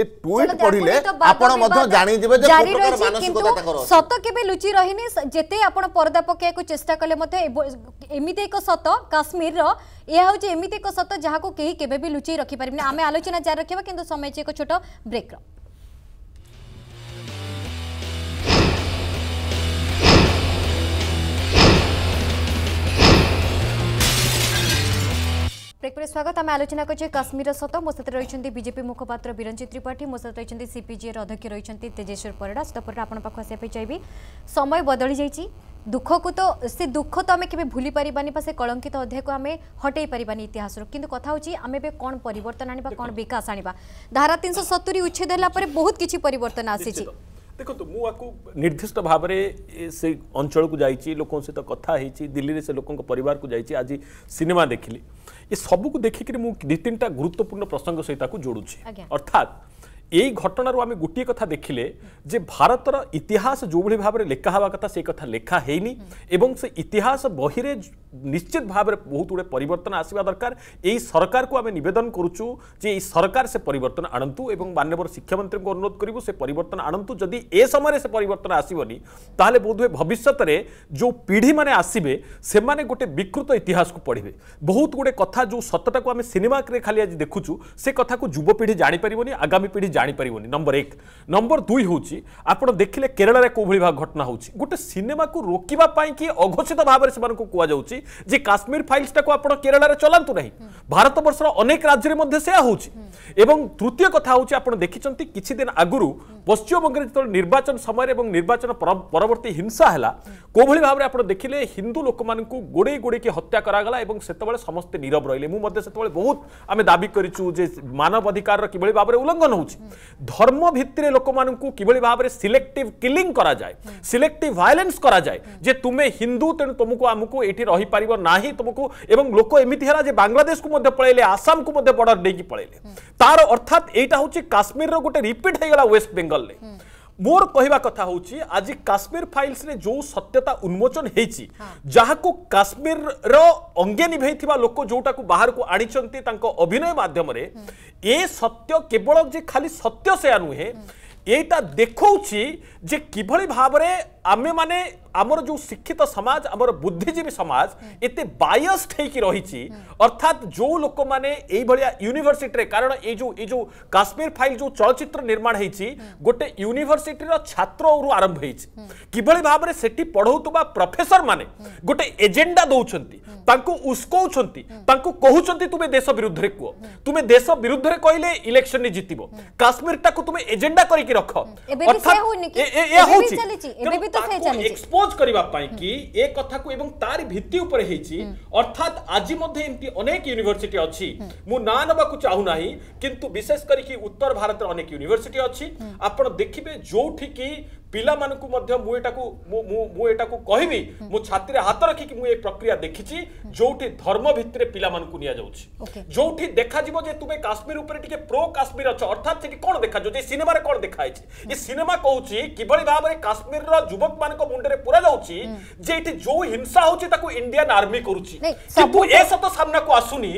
এ ট্বিট পড়লে আপনার মধ্যে জাঁযাবে যে প্রকার মানসিকতা তাঁর সত কেবে লুচি রহিনি যেতে আপনার পর্দা পকাইয়া চেষ্টা কলে মধ্যে এমিতি এক সত কাশ্মীরর এ হচ্ছে এমিতি এক সত যাকে কেউ কেবে লুচি রখিপারে आलोचना जारी रखा कि समय एक छोट र ବ୍ରେକ୍ ପରେ ସ୍ୱାଗତ ଆମେ ଆଲୋଚନା କରିଛେ କାଶ୍ମୀର ସତ ମୋ ସହିତ ରହିଛନ୍ତି ବିଜେପି ମୁଖପାତ୍ର ବିରଞ୍ଜିତ ତ୍ରିପାଠୀ ମୋ ସହିତ ରହିଛନ୍ତି ସିପିଜିଏର ଅଧ୍ୟକ୍ଷ ରହିଛନ୍ତି ତେଜେଶ୍ୱର ପରିଡ଼ା ସତ ପରିଡ଼ା ଆପଣଙ୍କ ପାଖକୁ ଆସିବା ପାଇଁ ଚାହିଁବି ସମୟ ବଦଳି ଯାଇଛି ଦୁଃଖକୁ ତ ସେ ଦୁଃଖ ତ ଆମେ କେବେ ଭୁଲି ପାରିବାନି ବା ସେ କଳଙ୍କିତ ଅଧ୍ୟାୟକୁ ଆମେ ହଟେଇ ପାରିବାନି ଇତିହାସରୁ କିନ୍ତୁ କଥା ହେଉଛି ଆମେ ଏବେ କ'ଣ ପରିବର୍ତ୍ତନ ଆଣିବା କ'ଣ ବିକାଶ ଆଣିବା ଧାରା ତିନିଶହ ସତୁରି ଉଚ୍ଛେଦ ହେଲା ପରେ ବହୁତ କିଛି ପରିବର୍ତ୍ତନ ଆସିଛି देखो तो मुझे निर्दिष्ट भाव में से अंचल को जाइए लोकों सहित तो कथी दिल्ली में से लोकों पर आज सिनेमा देखिली ये सबको देखिक मुझे दु तीन टा गुरुत्वपूर्ण प्रसंग सहित जोड़ू अर्थात এই ঘটনার আমি গোটিয়ে কথা দেখলে যে ভারতর ইতিহাস যেভাবে ভাবে লেখা হওয়া কথা সেই কথা লেখা হয়নি এবং সে ইতিহাস বহিরে নিশ্চিত ভাবে বহুত গুড়ে পরিবর্তন আসবা দরকার এই সরকারকে আমি নিবেদন করুছু যে এই সরকার সে পরিবর্তন আনতু এবং মাননীয় শিক্ষামন্ত্রী অনুরোধ করবু সে পরিবর্তন আনতু যদি এ সময় সে পরিবর্তন আসবনি তাহলে বোধহয় ভবিষ্যতের যে পিঢ়ি মানে আসবে সে গোটে বিকৃত ইতিহাসকে পড়বে বহুত গুড়ে কথা যে সতটাকে আমি সিনেমাকে খালি আজ দেখুছু সে কথা যুবপিঢ়ি জাঁপারি আগামী পিঢ়ি জাঁপারি নম্বর এক নম্বর দুই হচ্ছে আপনার দেখলে কেরলার কোভাবে ঘটনা হচ্ছে গোটে সিনেমা রোকিবা কি অঘোষিত ভাবে সে কুযাচ্ছে যে কাশ্মীর ফাইলসটা আপনার কেরলার চলাতু না ভারতবর্ষর অনেক রাজ্যের মধ্যে সেয়া হচ্ছে এবং তৃতীয় কথা হচ্ছে আপনার দেখিছেন কিছুদিন আগর পশ্চিমবঙ্গের যেত নির্বাচন সময় এবং নির্বাচন পরবর্তী হিংসা হল কোভাবে ভাবে আপনার দেখলে হিন্দু লোক গোড়ে গোড়ে হত্যা করা এবং সেতবে সমস্ত নীরব রহলে মু সেতবে বহুত আমি দাবি করেছু যে মানব অধিকার কিভাবে ভাবে উল্লঙ্ঘন হচ্ছে ধর্ম ভিত্তিরে লোকমানকু কিভাবে ভাবে সিলেক্টিভ কিলিং করা যায় সিলেক্টিভ ভায়োলেন্স করা যায় যে তুমি হিন্দু তেণু তোমাকে আমুকু এটি রহিপারিব নাহি তোমাকে এবং লোক এমিতি হেলা যে বাংলাদেশকু মধ্যে পলাইলে আসামকু মধ্যে বর্ডর দেইকি পলাইলে তার অর্থাৎ এইটা হচ্ছে কাশ্মীরর গোটে রিপিট হয়ে গেল ওয়েস্ট বেঙ্গলরে মোর কহা কথা হচ্ছে আজ কাশ্মীর ফাইলস রে যে সত্যতা উন্মোচন হয়েছি যাহাকু কাশ্মীর অঙ্গে নিভাই লোক যেটা বাহারক আনিছন্তি তাঙ্ক অভিনয় মাধ্যমে এ সত্য কেবল যে খালি সত্য সেয়া নুহে এইটা দেখছি যে কিভাবে ভাবে আমি মানে আমার যে শিক্ষিত সমাজ আমার বুদ্ধিজীবী সমাজ এতে বায়াসড হয়েকি রয়েছে অর্থাৎ যে লোক মানে এইভাবে ইউনিভার্সিটি কারণ এই যে এই যে কাশ্মীর ফাইল যে চলচ্চিত্র নির্মাণ হয়েছি গোটে ইউনিভার্সিটির ছাত্র আরম্ভ হয়েছে কিভাবে ভাবে সেটি পড়াউবা প্রফেসর মানে গোটে এজেন্ডা দৌঁতে তাঁকু উস্কাউছেন তাঁকু কুমার তুমি দেশ বিরুদ্ধে কুহ তুমি দেশ বিরুদ্ধে কহিলে ইলেকশন জিতব কাশ্মীরটা তুমি এজেন্ডা করি রখ অর্থাৎ এক্সপোজ एक्सपोज करने की तार भित्ति उपर अर्थात आज अनेक यूनिवर्सिटी अच्छी ना नाक चाहूना कि विशेष करके उत्तर भारत अनेक यूनिवर्सिटी अच्छी आप देखिए जो ପିଲାମାନଙ୍କୁ ମଧ୍ୟ ମୁଁ ଏଟାକୁ ମୁଁ ମୁଁ ଏଟାକୁ କହିବି ମୁଁ ଛାତିରେ ହାତ ରଖିକି ମୁଁ ଏ ପ୍ରକ୍ରିୟା ଦେଖିଛି ଯୋଉଠି ଧର୍ମ ଭିତ୍ତିରେ ପିଲାମାନଙ୍କୁ ନିଆଯାଉଛି ଯୋଉଠି ଦେଖାଯିବ ଯେ ତୁମେ କାଶ୍ମୀର ଉପରେ ଟିକେ ପ୍ରୋ କାଶ୍ମୀର ଅଛ ଅର୍ଥାତ୍ ସେଠି କ'ଣ ଦେଖାଯାଉଛି ଏ ସିନେମାରେ କ'ଣ ଦେଖାଯାଇଛି ଏ ସିନେମା କହୁଛି କିଭଳି ଭାବରେ କାଶ୍ମୀରର ଯୁବକମାନଙ୍କ ମୁଣ୍ଡରେ ପୁରାଯାଉଛି ଯେ ଏଠି ଯୋଉ ହିଂସା ହଉଛି ତାକୁ ଇଣ୍ଡିଆନ୍ ଆର୍ମି କରୁଛି କିନ୍ତୁ ଏ ସତ ସାମ୍ନାକୁ ଆସୁନି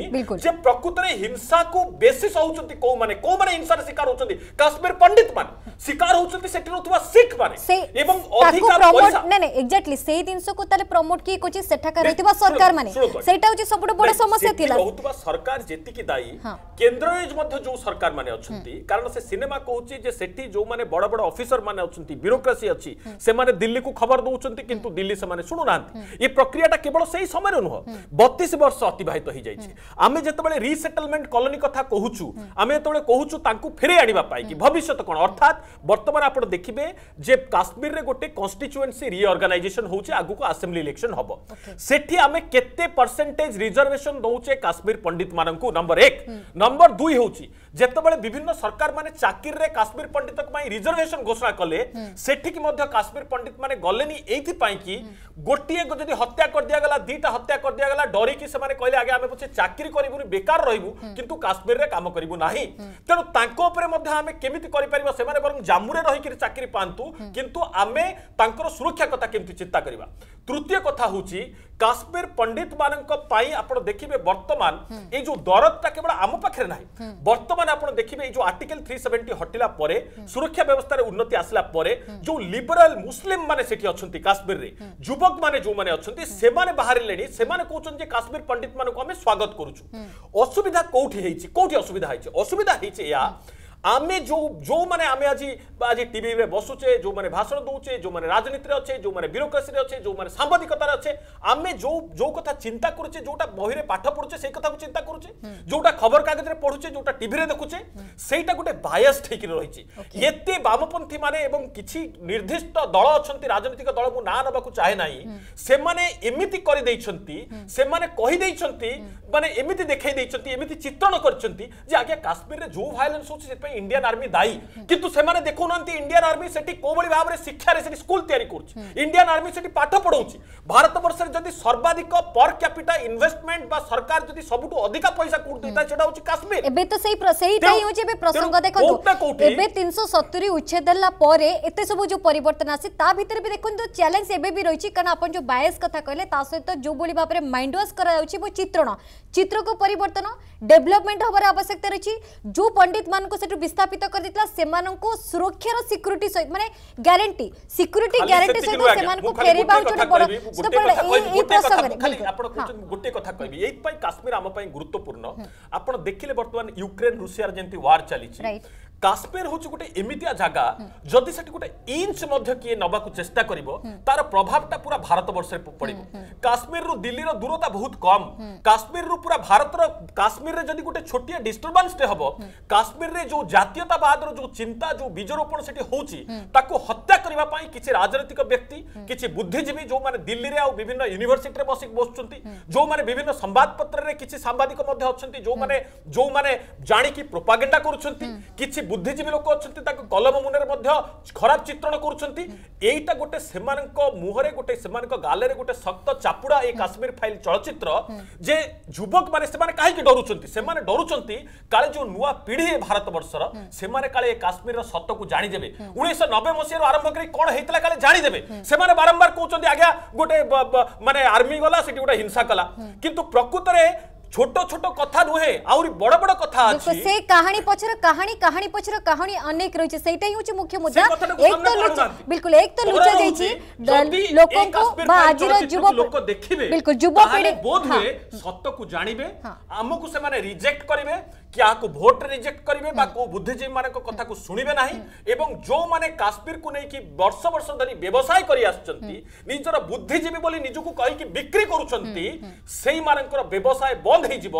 ଯେ ପ୍ରକୃତରେ ହିଂସାକୁ ବେଶୀ ସହୁଛନ୍ତି କୋଉମାନେ କୋଉମାନେ ହିଂସାର ଶିକାର ହଉଛନ୍ତି କାଶ୍ମୀର ପଣ୍ଡିତମାନେ ଶିକାର ହଉଛନ୍ତି ସେଠି ରହୁଥିବା ଶିଖ୍ পারে এবং অধিকা পয়সা না না এক্স্যাক্টলি সেই জিনিসকু তাহলে প্রমোট কি করছে সেঠাকার হইতিবা সরকার মানে সেটা হচ্ছে সবুটো বড় সমস্যা ଥିଲା কহুতবা সরকার যেতিকি দায়ী কেন্দ্ররে মধ্য যে সরকার মানে অছন্তি কারণ সে সিনেমা কহুচি যে সেটি যে মানে বড় বড় অফিসর দিল্লি খবর দিল্লি এ প্রক্রিয়াটা কেবল সেই সময়ের নুহ 32 বর্ষ অতিবাহিত হই যাইছে আমি যেতবেলে রিসেটলমেন্ট কলোনি কথা কহুচু আমি যেতবেলে কহুচু তাঙ্কু ফেরে আনিবা ভবিষ্যৎ কোন অর্থাৎ বর্তমান আপন দেখিবে যে কাশ্মীরের গোটে কনস্টিচুয়েন্সি রিঅর্গানাইজেসন হচ্ছে আগুক আসেম্বলি ইলেকশন হব সেটি আমি কেতে পরসেন্টেজ রিজর্ভেশন দৌছে কাশ্মীর পণ্ডিত মানুষ নম্বর এক নম্বর দুই হচ্ছে যেতবে বিভিন্ন সরকার মানে চাকরিরে কাশ্মীর পণ্ডিত রিজর্ভেশন ঘোষণা কলে সেটিকি মধ্য কাশ্মীর পণ্ডিত মানে গলেনি এইপাই কি গোটিয়ে যদি হত্যা করে দিয়েগলা দুইটা হত্যা করে দিয়েগলা ডরিকি সে কে আগে আমি পছে চাকরি করবুনি বেকার রহবু কিন্তু কাশ্মীরের কাম করবু না তেমন তাঁর উপরে আমি কেমিতি করে পার সে বরং জাম্মুরে রহিকি চাকরি পাঁতু কিন্তু আমি তাঁর সুরক্ষা কথা কেমি চিন্তা করা তৃতীয় কথা হচ্ছে কাশ্মীর পণ্ডিত মানাই আপনার দেখবে বর্তমান এই যে দরদটা কেবল আম পাখে না বর্তমানে আপনার দেখবে এই যে আর্টিকেল থ্রি সেভেন্টি হটিলা পরে সুরক্ষা ব্যবস্থার উন্নতি আসলা পরে যে লিবরাল মুসলিম মানে সেটি অনেক কাশ্মীরের যুবক মানে যে অনেক সে বাহারে সে কৌন যে কাশ্মীর পণ্ডিত মানুষ আমি স্বাগত করুছু অসুবিধা কোটি হয়েছে কোটি অসুবিধা হয়েছে অসুবিধা হয়েছে এয়া ଆମେ ଯେଉଁ ଯେଉଁମାନେ ଆମେ ଆଜି ଆଜି ଟିଭିରେ ବସୁଛେ ଯେଉଁମାନେ ଭାଷଣ ଦେଉଛେ ଯେଉଁମାନେ ରାଜନୀତିରେ ଅଛେ ଯେଉଁମାନେ ବ୍ୟୁରୋକ୍ରାସିରେ ଅଛେ ଯେଉଁମାନେ ସାମ୍ବାଦିକତାରେ ଅଛେ ଆମେ ଯେଉଁ ଯେଉଁ କଥା ଚିନ୍ତା କରୁଛେ ଯେଉଁଟା ବହିରେ ପାଠ ପଢ଼ୁଛେ ସେଇ କଥାକୁ ଚିନ୍ତା କରୁଛେ ଯେଉଁଟା ଖବରକାଗଜରେ ପଢ଼ୁଛେ ଯେଉଁଟା ଟିଭିରେ ଦେଖୁଛେ ସେଇଟା ଗୋଟେ ବାୟାସ୍ ଠିକ୍ ରହିଛି ଏତେ ବାମପନ୍ଥୀ ମାନେ ଏବଂ କିଛି ନିର୍ଦ୍ଦିଷ୍ଟ ଦଳ ଅଛନ୍ତି ରାଜନୈତିକ ଦଳ ମୁଁ ନାଁ ନେବାକୁ ଚାହେଁ ନାହିଁ ସେମାନେ ଏମିତି କରିଦେଇଛନ୍ତି ସେମାନେ କହିଦେଇଛନ୍ତି ମାନେ ଏମିତି ଦେଖାଇ ଦେଇଛନ୍ତି ଏମିତି ଚିତ୍ରଣ କରିଛନ୍ତି ଯେ ଆଜ୍ଞା କାଶ୍ମୀରରେ ଯେଉଁ ଭାୟୋଲେନ୍ସ ହେଉଛି ସେଥିପାଇଁ ପାଇଁ ଇଣ୍ଡିଆନ୍ ଆର୍ମି ଦାୟୀ କିନ୍ତୁ ସେମାନେ ଦେଖୁନାହାନ୍ତି ଇଣ୍ଡିଆନ୍ ଆର୍ମି ସେଠି କୋଉଭଳି ଭାବରେ ଶିକ୍ଷାରେ ସେଠି ସ୍କୁଲ ତିଆରି କରୁଛି ଇଣ୍ଡିଆନ୍ ଆର୍ମି ସେଠି ପାଠ ପଢ଼ାଉଛି ଭାରତବର୍ଷରେ ଯଦି ସର୍ବାଧିକ ପର କ୍ୟାପିଟା ଇନଭେଷ୍ଟମେଣ୍ଟ ବା ସରକାର ଯଦି ସବୁଠୁ ଅଧିକ ପଇସା କୋଉଠି ଦେଇଥାଏ ସେଟା ହଉଛି କାଶ୍ମୀର ଏବେ ତ ସେଇ ସେଇଟା ହିଁ ହଉଛି ଏବେ ପ୍ରସଙ୍ଗ ଦେଖନ୍ତୁ ଏବେ ତିନିଶହ ସତୁରି ଉଚ୍ଛେଦ ହେଲା ପରେ ଏତେ ସବୁ ଯୋଉ ପରିବର୍ତ୍ତନ ଆସିଛି ତା ଭିତରେ ବି ଦେଖନ୍ତୁ ଚ୍ୟାଲେଞ୍ଜ ଏବେ ବି ରହିଛି କାରଣ ଆପଣ ଯୋଉ ବାୟସ୍ କଥା କହିଲେ ତା ସହିତ ଯୋଉଭଳି ଭାବରେ ମାଇଣ୍ଡ ୱାସ୍ କରାଯାଉଛି ଏବଂ ଚିତ୍ରଣ ଚିତ୍ରକୁ ପରିବର୍ତ୍ତନ ଡେଭଲପମେଣ୍ଟ ହବାର ଆବଶ୍ୟକତା ରହିଛି ଯୋଉ ପଣ୍ଡିତ ମାନଙ୍କୁ ସେଠୁ विस्थापित गरिदिला सेमानको सुरक्षा र सिक्युरिटी सहित माने ग्यारेन्टी सिक्युरिटी ग्यारेन्टी सहित सेमानको फेरिबा उचित बड सितो बड ए प्रसंगरे खाली आपण कुछ गुटे कथा कहबी एई पई काश्मीर आम पई गुरुत्वपूर्ण आपण देखिले वर्तमान यूक्रेन रूसिया जेंती वार चली छी কাশ্মীর হচ্ছে গোটে এমিটিয়া জায়গা যদি সেটি গোটে ইঞ্চ মধ্যে কি নবাক চেষ্টা করব তার প্রভাবটা পুরা ভারতবর্ষে পড়ব কাশ্মীর রু দিল্লির দূরতা বহুত কম কাশ্মীর রু পুরা ভারতর কাশ্মীরের যদি গোটে ছোটিয়া ডিস্টর্বান্সটে হব কাশ্মীরের যে জাতীয়তাবাদর যে চিন্তা যে বীজরোপণ সেটি হচ্ছে তাকে হত্যা করা কিছু রাজনৈতিক ব্যক্তি কিছু বুদ্ধিজীবী যে দিল্লি আউ বিভিন্ন ইউনিভার্সিটি বসি বসুচ্ছেন যে বিভিন্ন সংবাদপত্রের কিছু সাংবাদিক মধ্যে অনেক যে মানে জাঁকি প্রোপাগেন্ডা করছেন কিছু বুদ্ধিজীবী লোক অনেক তাকে কলম মুনের মধ্যে খারাপ চিত্রণ করছেন এইটা গোটে সেমান মুহরে গোটে সেমান গালের গোটে শক্ত চাপুড়া এই কাশ্মীর ফাইল চলচ্চিত্র যে যুবক মানে সেমানে কাহিকি ডরুছেন সেমানে ডরুছেন কালে যে নূয়া পিঢ়ি ভারতবর্ষর সেমানে কালে এই কাশ্মীরর সত্যকু জানিদেবে উনিশশো নবে মশিয়ার আরম্ভ করে কোণ হয়েছিল কালে জানিদেবে সেমানে বারম্বার কৌছেন আজ্ঞা গোটে মানে আর্মি গলা সেটি গোটে হিংসা কলা কিন্তু প্রকৃতরে ছোট ছোট কথা নুহে আউরি বড় বড় কথা আছে সে কাহিনী পছর কাহিনী কাহিনী পছর কাহিনী অনেক রয়েছে সেইটাই হচ্ছে মুখ্য মুদ্দা এক তো লুচা বিলকুল এক তো লুচা যাইছি লোকঙ্কু বা আজির যুব লোক দেখিবে বিলকুল যুব পিঢ়ি বোধ হুয়ে সত্যকু জানিবে আমকু সেমানে রিজেক্ট করিবে কাহাকু ভোট রিজেক্ট করবে বা কেউ বুদ্ধিজীবী মান কথা শুণবে না এবং যে কাশ্মীর কু নেই বর্ষ বর্ষ ধর ব্যবসায় করে আসছেন নিজের বুদ্ধিজীবী বলে নিজকে কী বিক্রি করছেন সেই মানুষ ব্যবসায় বন্ধ হয়ে যাব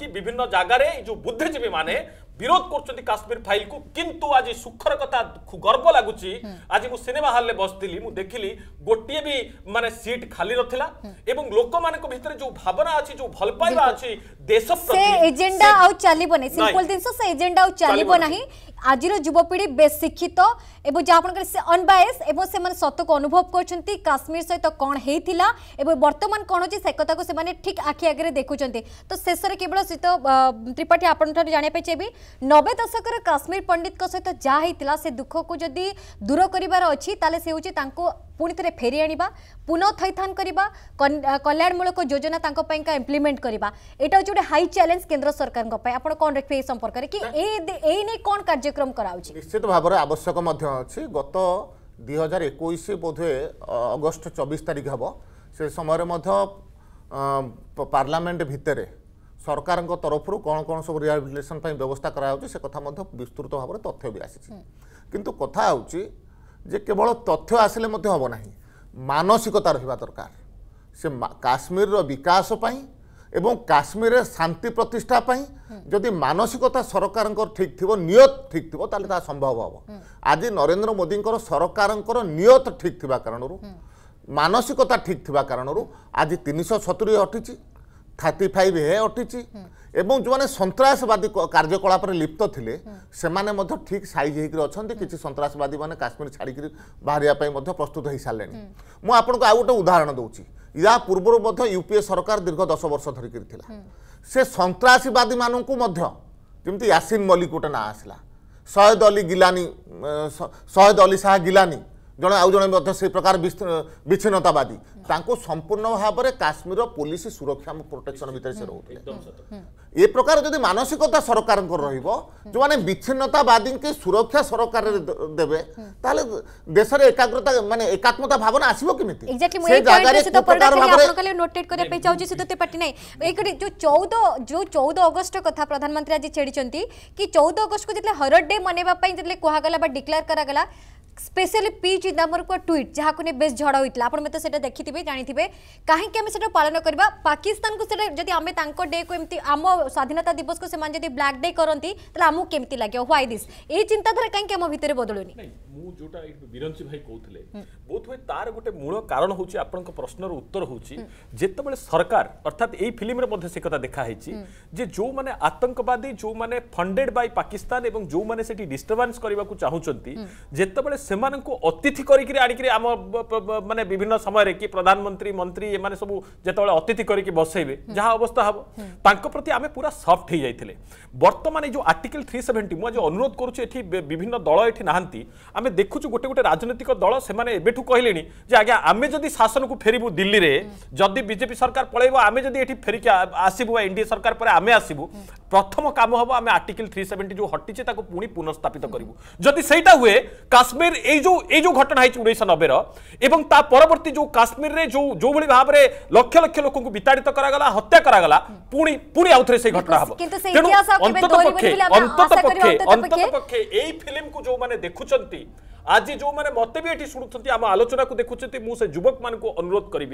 যে বিভিন্ন জায়গায় এই যে বুদ্ধিজীবী মানে বিরোধ করছেন কাশ্মীর ফাইল কু কিন্তু আজ সুখর কথা গর্ব লাগুচি আজ মু সিনেমা হলে বসিলি মু দেখিলি গোটিয়ে বি মানে সিট খালি নথিলা এবং লোকমানক ভিতরে যে ভাবনা আছে যে ভাল পাইবা আছে দেশ প্রতি সে এজেন্ডা আউ চালিবনি সিম্পল দিনস সে এজেন্ডা আউ চালিবনি আজির যুবপিঢ়ি বেশ শিক্ষিত এবং যাফলে সে অনবায়েস এবং সে সতক অনুভব করছেন কাশ্মীর সহ কণ হয়েছিল এবং বর্তমান কণ হচ্ছে সে কথা সে ঠিক আখি আগে দেখুম তো শেষে কেবল শ্রীত ত্রিপাঠী আপনার জাঁয়া চাইবি নবে দশকর কাশ্মীর পণ্ডিত সহ যা হয়েছিল সে দুঃখক যদি দূর করবার অলে সে হচ্ছে তাঁকু পুঁ থে ফেরি আনবা পুনঃ থইথান করা কল্যাণমূলক যোজনা তাঁপা ইমপ্লিমেন্ট করা এটা হচ্ছে গোটে হাই চ্যালেঞ্জ কেন্দ্র সরকার আপনার কম রাখবে এই সম্পর্কের কি এই নিয়ে কম কার্য କାର୍ଯ୍ୟକ୍ରମ କରାଉଛି ନିଶ୍ଚିତ ଭାବରେ ଆବଶ୍ୟକ ମଧ୍ୟ ଅଛି ଗତ ଦୁଇ ହଜାର ଏକୋଇଶ ବୋଧହୁଏ ଅଗଷ୍ଟ ଚବିଶ ତାରିଖ ହେବ ସେ ସମୟରେ ମଧ୍ୟ ପାର୍ଲାମେଣ୍ଟ ଭିତରେ ସରକାରଙ୍କ ତରଫରୁ କ'ଣ କ'ଣ ସବୁ ରିହାବିଲିଟେସନ୍ ପାଇଁ ବ୍ୟବସ୍ଥା କରାଯାଉଛି ସେ କଥା ମଧ୍ୟ ବିସ୍ତୃତ ଭାବରେ ତଥ୍ୟ ବି ଆସିଛି କିନ୍ତୁ କଥା ହେଉଛି ଯେ କେବଳ ତଥ୍ୟ ଆସିଲେ ମଧ୍ୟ ହେବ ନାହିଁ ମାନସିକତା ରହିବା ଦରକାର ସେ କାଶ୍ମୀରର ବିକାଶ ପାଇଁ এবং কাশ্মীরের শান্তি প্রতিষ্ঠা পাই যদি মানসিকতা সরকারঙ্কর ঠিক থিব নিয়ত ঠিক থিব তাহলে তা সম্ভব হব আজ নরেন্দ্র মোদীঙ্কর সরকারঙ্কর নিয়ত ঠিক থিবা কারণরু মানসিকতা ঠিক থিবা কারণরু আজ তিনশো সতুরি অটিছি থার্টি ফাইভ এ অটিছি এবং যে সন্ত্রাসবাদী কার্যকলাপে লিপ্ত লে সে ঠিক সাইজ হয়ে অনেক কিছু সন্ত্রাসবাদী মানে কাশ্মীর ছাড়ি বাহার প্রস্তুত হয়ে সারে মু আপনার আউ গোটে উদাহরণ দৌছি ୟା ପୂର୍ବରୁ ମଧ୍ୟ ୟୁପିଏ ସରକାର ଦୀର୍ଘ ଦଶ ବର୍ଷ ଧରିକିରି ଥିଲା ସେ ସନ୍ତ୍ରାସୀବାଦୀମାନଙ୍କୁ ମଧ୍ୟ ଯେମିତି ୟାସିନ୍ ମଲ୍ଲିକ ଗୋଟେ ନାଁ ଆସିଲା ସୟଦ ଅଲି ଗିଲାନୀ ସୟଦ ଅଲି ଶାହା ଗିଲାନୀ ଜଣେ ଆଉ ଜଣେ ମଧ୍ୟ ସେ ପ୍ରକାର ବିଚ୍ଛିନ୍ନତାବାଦୀ ତାଙ୍କୁ ସମ୍ପୂର୍ଣ୍ଣ ଭାବରେ କାଶ୍ମୀରର ପୋଲିସ ସୁରକ୍ଷା ପ୍ରୋଟେକ୍ସନ ଭିତରେ ସେ ରହୁଥିଲେ ଏ ପ୍ରକାର ଯଦି ମାନସିକତା ସରକାରଙ୍କର ରହିବ ଯେଉଁମାନେ ବିଚ୍ଛିନ୍ନତାବାଦୀଙ୍କୁ ସୁରକ୍ଷା ସରକାରରେ ଦେବେ ତାହେଲେ ଦେଶରେ ଏକାଗ୍ରତା ମାନେ ଏକାତ୍ମତା ଭାବନା ଆସିବ କେମିତି ସେ ଜାଗାରେ ଚଉଦ ଯୋଉ ଚଉଦ ଅଗଷ୍ଟ କଥା ପ୍ରଧାନମନ୍ତ୍ରୀ ଆଜି ଛେଡ଼ିଛନ୍ତି କି ଚଉଦ ଅଗଷ୍ଟକୁ ଯେତେବେଳେ ହରଡ ଡେ ମନେଇବା ପାଇଁ ଯେତେବେଳେ କୁହାଗଲା ବା ଡିକ୍ଲେୟାର କରାଗଲା स्पेशली पि चिदम्बर ट्विट जहाँ नहीं बेस झड़ होता आपड़ा देखिथे जाथे कहीं से पालन करवा पाकिस्तान को जब आम डे को एमती आम स्वाधीनता दिवस को से ब्लाक डे करती आमको केमती लगे ह्वै दिस ये चिंताधारा कहीं आम भितर बदलुनि जोटा ବିରଞ୍ଚି ଭାଇ କହୁଥିଲେ ବୋଧ ହୁଏ ତାର ଗୋଟେ ମୂଳ କାରଣ ହେଉଛି ଆପଣଙ୍କ ପ୍ରଶ୍ନର ଉତ୍ତର ହେଉଛି ଯେତେବେଳେ ସରକାର ଅର୍ଥାତ୍ ଏଇ ଫିଲ୍ମରେ ମଧ୍ୟ ସେ କଥା ଦେଖାହେଇଛି ଯେ ଯେଉଁମାନେ ଆତଙ୍କବାଦୀ ଯେଉଁମାନେ ଫଣ୍ଡେଡ୍ ବାଇ ପାକିସ୍ତାନ ଏବଂ ଯେଉଁମାନେ ସେଠି ଡିଷ୍ଟର୍ବାନ୍ସ କରିବାକୁ ଚାହୁଁଛନ୍ତି ଯେତେବେଳେ ସେମାନଙ୍କୁ ଅତିଥି କରିକିରି ଆଣିକିରି ଆମ ମାନେ ବିଭିନ୍ନ ସମୟରେ କି ପ୍ରଧାନମନ୍ତ୍ରୀ ମନ୍ତ୍ରୀ ଏମାନେ ସବୁ ଯେତେବେଳେ ଅତିଥି କରିକି ବସେଇବେ ଯାହା ଅବସ୍ଥା ହେବ ତାଙ୍କ ପ୍ରତି ଆମେ ପୁରା ସଫ୍ଟ ହେଇଯାଇଥିଲେ ବର୍ତ୍ତମାନ ଏ ଯେଉଁ ଆର୍ଟିକଲ୍ ଥ୍ରୀ ସେଭେଣ୍ଟି ମୁଁ ଆଜି ଅନୁରୋଧ କରୁଛି ଏଠି ବିଭିନ୍ନ ଦଳ ଏଠି ନାହାନ୍ତି ଆମେ ଦେଖୁଛୁ ଗୋଟେ ଗୋଟେ ରାଜନୈତିକ ଦଳ ସେମାନେ ଏବେଠୁ କହିଲେଣି ଯେ ଆଜ୍ଞା ଆମେ ଯଦି ଶାସନକୁ ଫେରିବୁ ଦିଲ୍ଲୀରେ ଯଦି ବିଜେପି ସରକାର ପଳେଇବ ଆମେ ଯଦି ଏଠି ଫେରିକି ଆସିବୁ ବା ଏନ୍ଡିଏ ସରକାର ପରେ ଆମେ ଆସିବୁ ପ୍ରଥମ କାମ ହେବ ଆମେ ଆର୍ଟିକଲ୍ ଥ୍ରୀ ସେଭେଣ୍ଟି ଯେଉଁ ହଟିଛେ ତାକୁ ପୁଣି ପୁନଃସ୍ଥାପିତ କରିବୁ ଯଦି ସେଇଟା ହୁଏ କାଶ୍ମୀର घटना उन्नीस नबेरवर्ती जो काश्मीर में जो जो भाई भाव में लक्ष लक्ष लोक विताड़ित कर हत्या कर आज जो मैंने मत भी शुणुं आम आलोचना को देखुं मुझसे युवक मान को अनुरोध करी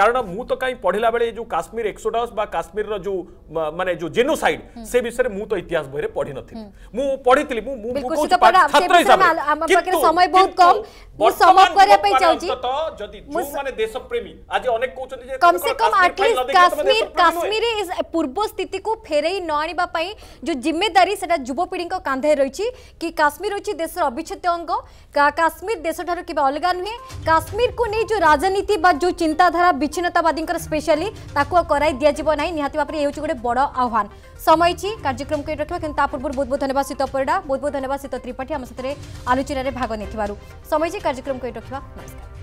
कारण मुत तो कहीं पढ़ला बेले जो काश्मीर एक्सोडस काश्मीर जो मानने जो जेनोसाइड से विषय में मुझे इतिहास बहुत पढ़ी नी मुझी छात्र हिसाब समय बहुत कम पूर्व स्थित को फेरे न आनिबा जो जिम्मेदारी सेटा कांधे रही कि काश्मीर हूँ देश अविच्छेद अंग काश्मीर देश ठार केबे नुहे काश्मीर को नहीं जो राजनीति जो चिंताधारा विच्छिन्नतावादी स्पेशली ताको कराई दिया ना निहत भाव ये गोटे बड़ आह्वान समय कार्यक्रम को रखा कि पूर्व बहुत बहुत धन्यवाद सीत परिडा बहुत बहुत धन्यवाद सीत त्रिपाठी आम सहित आलोचन में भाग नहीं समय कार्यक्रम को रखा नमस्कार